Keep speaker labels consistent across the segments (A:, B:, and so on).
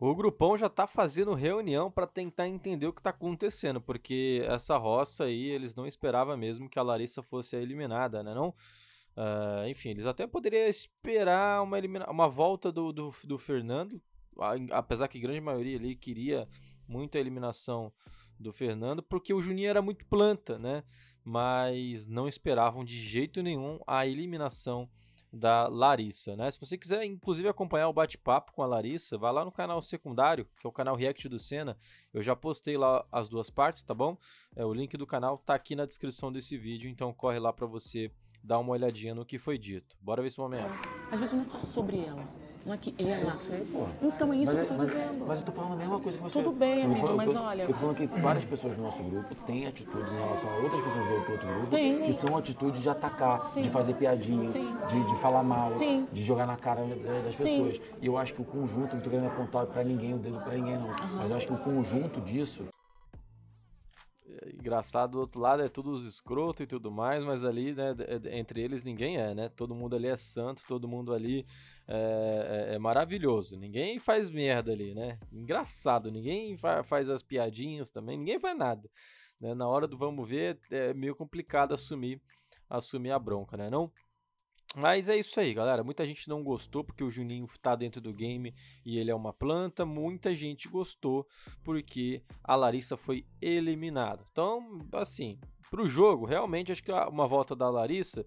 A: O grupão já tá fazendo reunião para tentar entender o que tá acontecendo, porque essa roça aí eles não esperavam mesmo que a Larissa fosse eliminada, né? Não? Uh, enfim, eles até poderiam esperar uma, elimina uma volta do, do, do Fernando, apesar que a grande maioria ali queria muito a eliminação do Fernando, porque o Juninho era muito planta, né? Mas não esperavam de jeito nenhum a eliminação da Larissa, né? Se você quiser, inclusive, acompanhar o bate-papo com a Larissa, vá lá no canal secundário, que é o canal React do Senna. Eu já postei lá as duas partes, tá bom? É, o link do canal tá aqui na descrição desse vídeo, então corre lá para você dar uma olhadinha no que foi dito. Bora ver esse momento.
B: Às vezes não está sobre ela não é que ela. Eu sei, pô. Então é isso mas, que eu é- tô mas, é- dizendo. Mas
A: eu tô falando a mesma coisa que você. Tudo bem, amigo, mas eu, olha. Eu tô falando que várias pessoas do nosso grupo têm
B: atitudes em relação a outras pessoas do outro grupo tem, que são atitudes de atacar, Sim. de fazer piadinha, de, de falar mal, Sim. de jogar na cara né, das pessoas. E eu acho que o conjunto, não tô querendo apontar pra ninguém o dedo pra ninguém, não. Uhum. Mas eu acho que o conjunto disso
A: engraçado do outro lado é tudo os escroto e tudo mais, mas ali, né, entre eles ninguém é, né? Todo mundo ali é santo, todo mundo ali é, é, é maravilhoso. Ninguém faz merda ali, né? Engraçado, ninguém fa faz as piadinhas também, ninguém faz nada. Né? Na hora do vamos ver, é meio complicado assumir, assumir a bronca, né? Não? Mas é isso aí, galera. Muita gente não gostou porque o Juninho tá dentro do game e ele é uma planta. Muita gente gostou porque a Larissa foi eliminada. Então, assim, pro jogo, realmente acho que uma volta da Larissa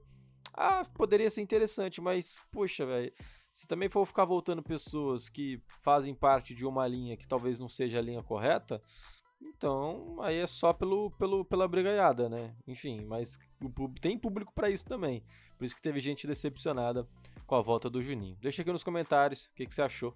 A: ah, poderia ser interessante, mas poxa, velho. Se também for ficar voltando pessoas que fazem parte de uma linha que talvez não seja a linha correta, então, aí é só pelo, pelo, pela brigaiada, né? Enfim, mas tem público para isso também. Por isso que teve gente decepcionada com a volta do Juninho. Deixa aqui nos comentários o que, que você achou